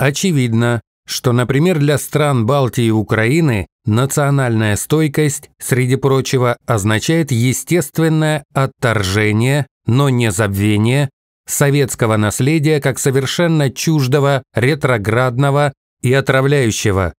Очевидно, что, например, для стран Балтии и Украины национальная стойкость, среди прочего, означает естественное отторжение, но не забвение, советского наследия как совершенно чуждого, ретроградного и отравляющего.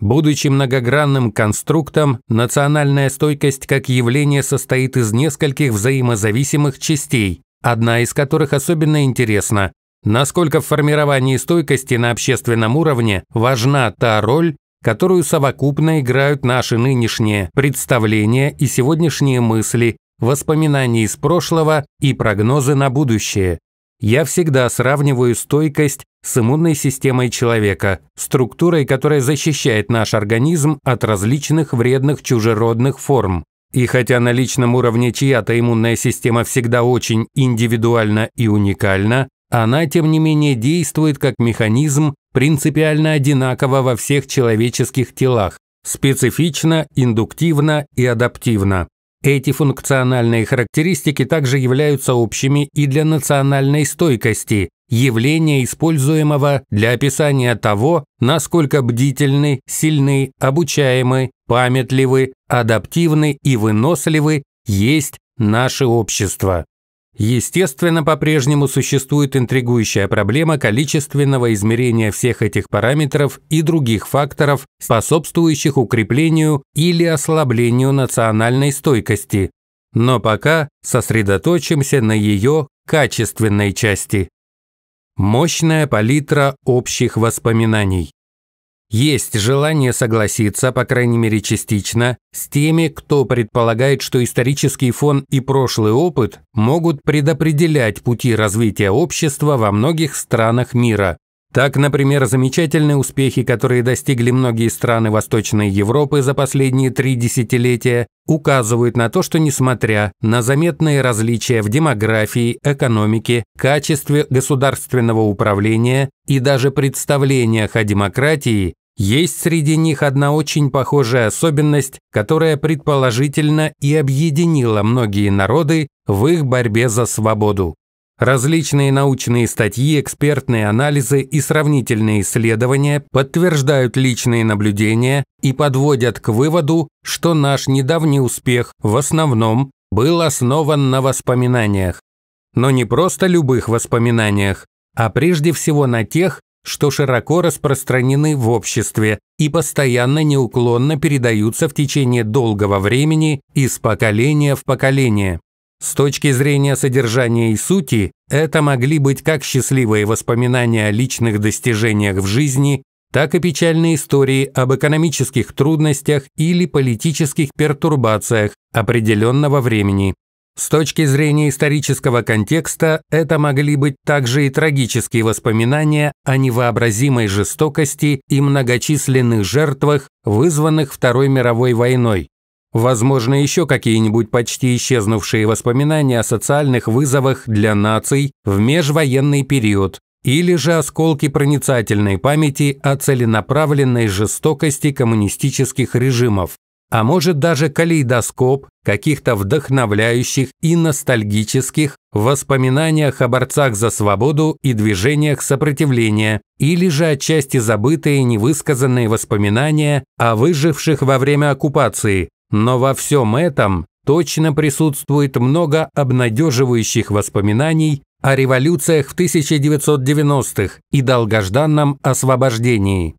Будучи многогранным конструктом, национальная стойкость как явление состоит из нескольких взаимозависимых частей, одна из которых особенно интересна Насколько в формировании стойкости на общественном уровне важна та роль, которую совокупно играют наши нынешние представления и сегодняшние мысли, воспоминания из прошлого и прогнозы на будущее. Я всегда сравниваю стойкость с иммунной системой человека, структурой, которая защищает наш организм от различных вредных чужеродных форм. И хотя на личном уровне чья-то иммунная система всегда очень индивидуальна и уникальна, она, тем не менее, действует как механизм, принципиально одинаково во всех человеческих телах, специфично, индуктивно и адаптивно. Эти функциональные характеристики также являются общими и для национальной стойкости, явления, используемого для описания того, насколько бдительны, сильны, обучаемы, памятливы, адаптивны и выносливы есть наше общество. Естественно, по-прежнему существует интригующая проблема количественного измерения всех этих параметров и других факторов, способствующих укреплению или ослаблению национальной стойкости. Но пока сосредоточимся на ее качественной части. Мощная палитра общих воспоминаний. Есть желание согласиться, по крайней мере частично, с теми, кто предполагает, что исторический фон и прошлый опыт могут предопределять пути развития общества во многих странах мира. Так, например, замечательные успехи, которые достигли многие страны Восточной Европы за последние три десятилетия, указывают на то, что несмотря на заметные различия в демографии, экономике, качестве государственного управления и даже представлениях о демократии, есть среди них одна очень похожая особенность, которая предположительно и объединила многие народы в их борьбе за свободу. Различные научные статьи, экспертные анализы и сравнительные исследования подтверждают личные наблюдения и подводят к выводу, что наш недавний успех в основном был основан на воспоминаниях. Но не просто любых воспоминаниях, а прежде всего на тех, что широко распространены в обществе и постоянно неуклонно передаются в течение долгого времени из поколения в поколение. С точки зрения содержания и сути, это могли быть как счастливые воспоминания о личных достижениях в жизни, так и печальные истории об экономических трудностях или политических пертурбациях определенного времени. С точки зрения исторического контекста, это могли быть также и трагические воспоминания о невообразимой жестокости и многочисленных жертвах, вызванных Второй мировой войной. Возможно, еще какие-нибудь почти исчезнувшие воспоминания о социальных вызовах для наций в межвоенный период, или же осколки проницательной памяти о целенаправленной жестокости коммунистических режимов а может даже калейдоскоп каких-то вдохновляющих и ностальгических воспоминаниях о борцах за свободу и движениях сопротивления, или же отчасти забытые невысказанные воспоминания о выживших во время оккупации. Но во всем этом точно присутствует много обнадеживающих воспоминаний о революциях в 1990-х и долгожданном освобождении.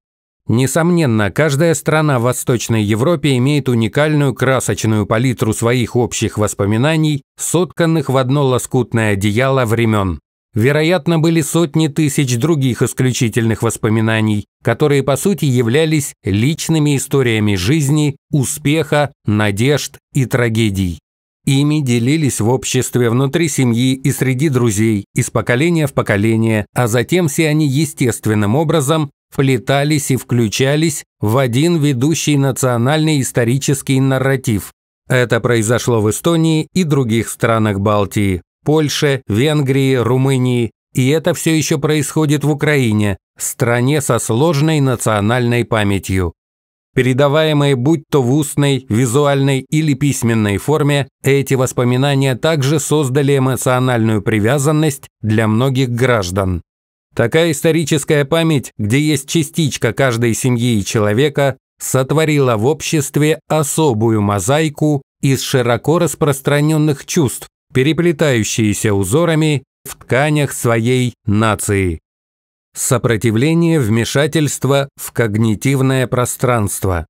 Несомненно, каждая страна в Восточной Европе имеет уникальную красочную палитру своих общих воспоминаний, сотканных в одно лоскутное одеяло времен. Вероятно, были сотни тысяч других исключительных воспоминаний, которые по сути являлись личными историями жизни, успеха, надежд и трагедий. Ими делились в обществе, внутри семьи и среди друзей, из поколения в поколение, а затем все они естественным образом вплетались и включались в один ведущий национальный исторический нарратив. Это произошло в Эстонии и других странах Балтии, Польше, Венгрии, Румынии, и это все еще происходит в Украине, стране со сложной национальной памятью передаваемые будь то в устной, визуальной или письменной форме, эти воспоминания также создали эмоциональную привязанность для многих граждан. Такая историческая память, где есть частичка каждой семьи и человека, сотворила в обществе особую мозаику из широко распространенных чувств, переплетающиеся узорами в тканях своей нации. Сопротивление вмешательства в когнитивное пространство.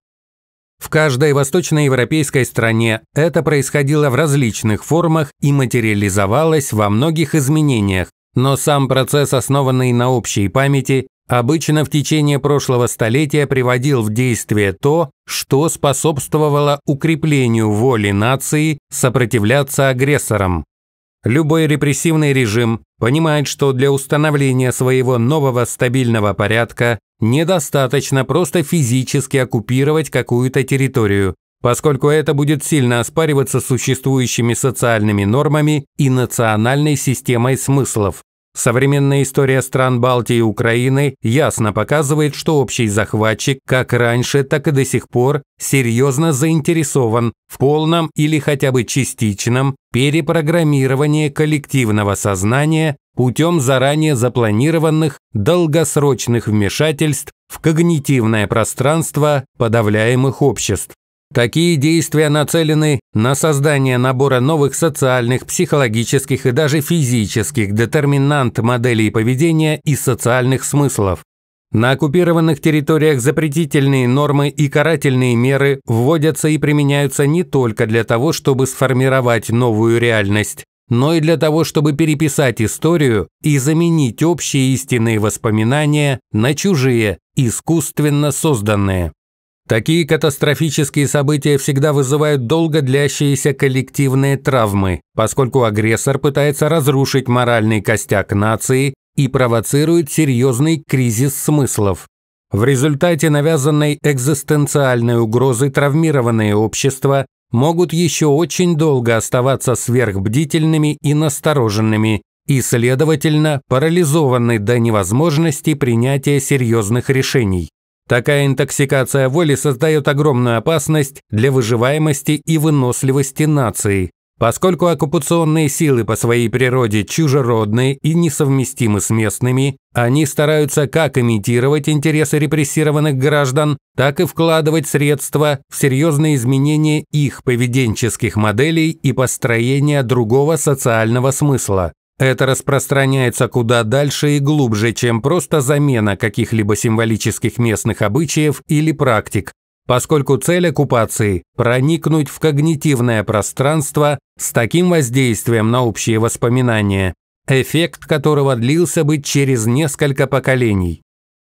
В каждой восточноевропейской стране это происходило в различных формах и материализовалось во многих изменениях, но сам процесс, основанный на общей памяти, обычно в течение прошлого столетия приводил в действие то, что способствовало укреплению воли нации сопротивляться агрессорам. Любой репрессивный режим понимает, что для установления своего нового стабильного порядка недостаточно просто физически оккупировать какую-то территорию, поскольку это будет сильно оспариваться существующими социальными нормами и национальной системой смыслов. Современная история стран Балтии и Украины ясно показывает, что общий захватчик как раньше, так и до сих пор серьезно заинтересован в полном или хотя бы частичном перепрограммировании коллективного сознания путем заранее запланированных долгосрочных вмешательств в когнитивное пространство подавляемых обществ. Такие действия нацелены на создание набора новых социальных, психологических и даже физических детерминант моделей поведения и социальных смыслов. На оккупированных территориях запретительные нормы и карательные меры вводятся и применяются не только для того, чтобы сформировать новую реальность, но и для того, чтобы переписать историю и заменить общие истинные воспоминания на чужие, искусственно созданные. Такие катастрофические события всегда вызывают долго длящиеся коллективные травмы, поскольку агрессор пытается разрушить моральный костяк нации и провоцирует серьезный кризис смыслов. В результате навязанной экзистенциальной угрозы травмированные общества могут еще очень долго оставаться сверхбдительными и настороженными, и, следовательно, парализованы до невозможности принятия серьезных решений. Такая интоксикация воли создает огромную опасность для выживаемости и выносливости нации, Поскольку оккупационные силы по своей природе чужеродные и несовместимы с местными, они стараются как имитировать интересы репрессированных граждан, так и вкладывать средства в серьезные изменения их поведенческих моделей и построения другого социального смысла. Это распространяется куда дальше и глубже, чем просто замена каких-либо символических местных обычаев или практик, поскольку цель оккупации – проникнуть в когнитивное пространство с таким воздействием на общие воспоминания, эффект которого длился бы через несколько поколений.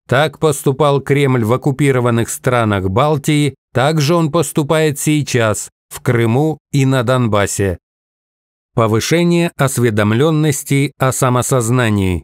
Так поступал Кремль в оккупированных странах Балтии, так же он поступает сейчас в Крыму и на Донбассе. Повышение осведомленности о самосознании.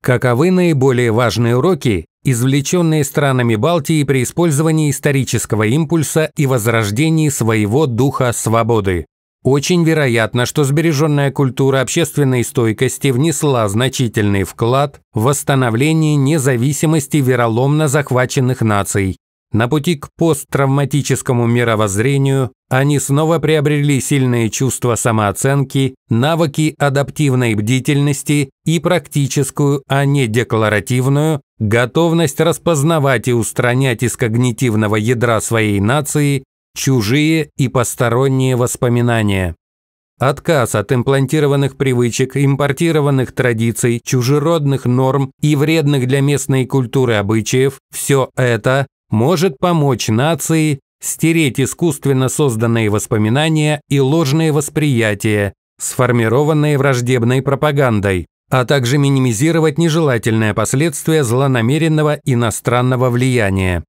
Каковы наиболее важные уроки, извлеченные странами Балтии при использовании исторического импульса и возрождении своего духа свободы? Очень вероятно, что сбереженная культура общественной стойкости внесла значительный вклад в восстановление независимости вероломно захваченных наций на пути к посттравматическому мировоззрению, они снова приобрели сильные чувства самооценки, навыки адаптивной бдительности и практическую, а не декларативную, готовность распознавать и устранять из когнитивного ядра своей нации чужие и посторонние воспоминания. Отказ от имплантированных привычек, импортированных традиций, чужеродных норм и вредных для местной культуры обычаев – все это может помочь нации стереть искусственно созданные воспоминания и ложные восприятия, сформированные враждебной пропагандой, а также минимизировать нежелательные последствия злонамеренного иностранного влияния.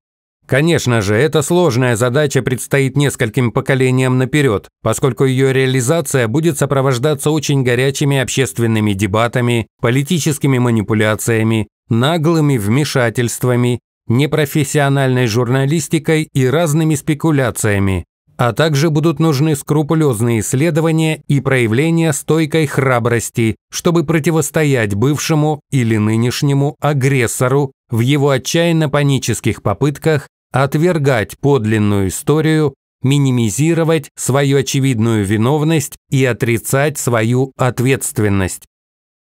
Конечно же, эта сложная задача предстоит нескольким поколениям наперед, поскольку ее реализация будет сопровождаться очень горячими общественными дебатами, политическими манипуляциями, наглыми вмешательствами непрофессиональной журналистикой и разными спекуляциями, а также будут нужны скрупулезные исследования и проявления стойкой храбрости, чтобы противостоять бывшему или нынешнему агрессору в его отчаянно-панических попытках отвергать подлинную историю, минимизировать свою очевидную виновность и отрицать свою ответственность.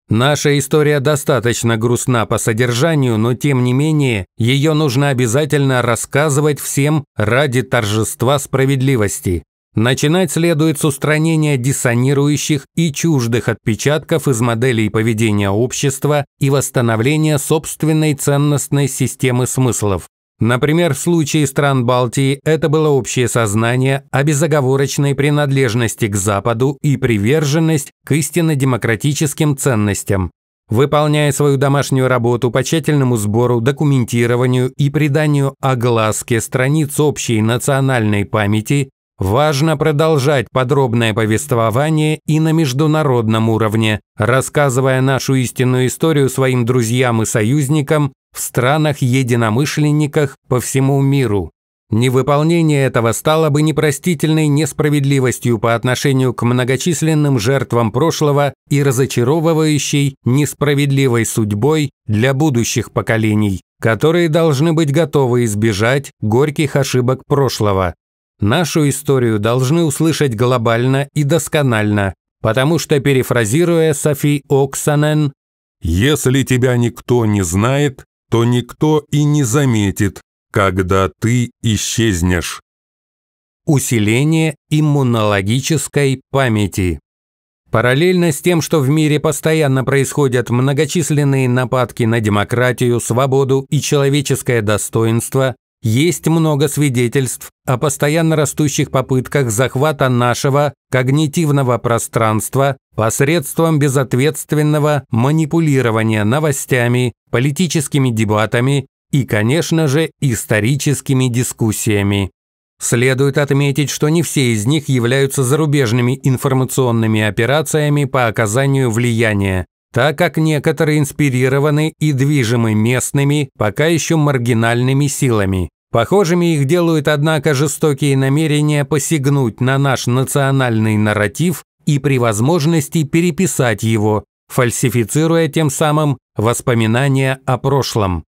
Наша история достаточно грустна по содержанию, но тем не менее ее нужно обязательно рассказывать всем ради торжества справедливости. Начинать следует с устранения диссонирующих и чуждых отпечатков из моделей поведения общества и восстановления собственной ценностной системы смыслов. Например, в случае стран Балтии это было общее сознание о безоговорочной принадлежности к Западу и приверженность к истинно демократическим ценностям. Выполняя свою домашнюю работу по тщательному сбору, документированию и приданию огласке страниц общей национальной памяти, важно продолжать подробное повествование и на международном уровне, рассказывая нашу истинную историю своим друзьям и союзникам в странах-единомышленниках по всему миру. Невыполнение этого стало бы непростительной несправедливостью по отношению к многочисленным жертвам прошлого и разочаровывающей несправедливой судьбой для будущих поколений, которые должны быть готовы избежать горьких ошибок прошлого. Нашу историю должны услышать глобально и досконально, потому что, перефразируя Софи Оксанен, «Если тебя никто не знает, то никто и не заметит, когда ты исчезнешь. Усиление иммунологической памяти. Параллельно с тем, что в мире постоянно происходят многочисленные нападки на демократию, свободу и человеческое достоинство, есть много свидетельств о постоянно растущих попытках захвата нашего когнитивного пространства посредством безответственного манипулирования новостями, политическими дебатами и, конечно же, историческими дискуссиями. Следует отметить, что не все из них являются зарубежными информационными операциями по оказанию влияния так как некоторые инспирированы и движимы местными, пока еще маргинальными силами. Похожими их делают, однако, жестокие намерения посягнуть на наш национальный нарратив и при возможности переписать его, фальсифицируя тем самым воспоминания о прошлом.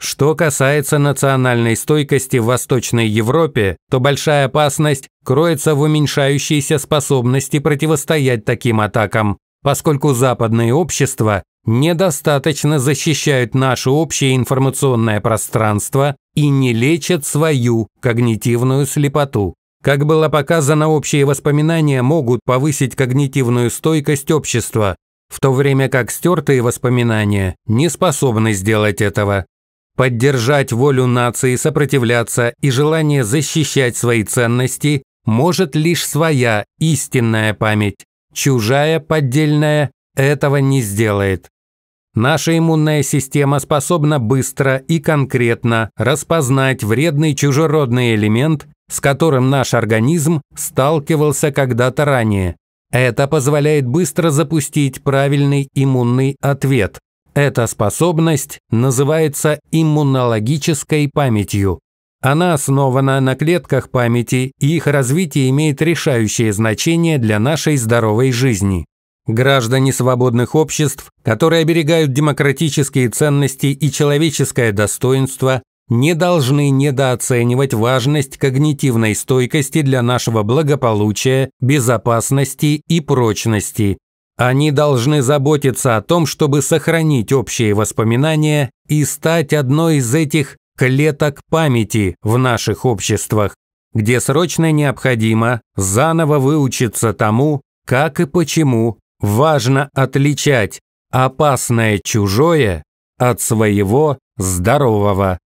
Что касается национальной стойкости в Восточной Европе, то большая опасность кроется в уменьшающейся способности противостоять таким атакам, поскольку западные общества недостаточно защищают наше общее информационное пространство и не лечат свою когнитивную слепоту. Как было показано, общие воспоминания могут повысить когнитивную стойкость общества, в то время как стертые воспоминания не способны сделать этого. Поддержать волю нации сопротивляться и желание защищать свои ценности может лишь своя истинная память. Чужая поддельная этого не сделает. Наша иммунная система способна быстро и конкретно распознать вредный чужеродный элемент, с которым наш организм сталкивался когда-то ранее. Это позволяет быстро запустить правильный иммунный ответ. Эта способность называется иммунологической памятью. Она основана на клетках памяти, и их развитие имеет решающее значение для нашей здоровой жизни. Граждане свободных обществ, которые оберегают демократические ценности и человеческое достоинство, не должны недооценивать важность когнитивной стойкости для нашего благополучия, безопасности и прочности. Они должны заботиться о том, чтобы сохранить общие воспоминания и стать одной из этих клеток памяти в наших обществах, где срочно необходимо заново выучиться тому, как и почему важно отличать опасное чужое от своего здорового.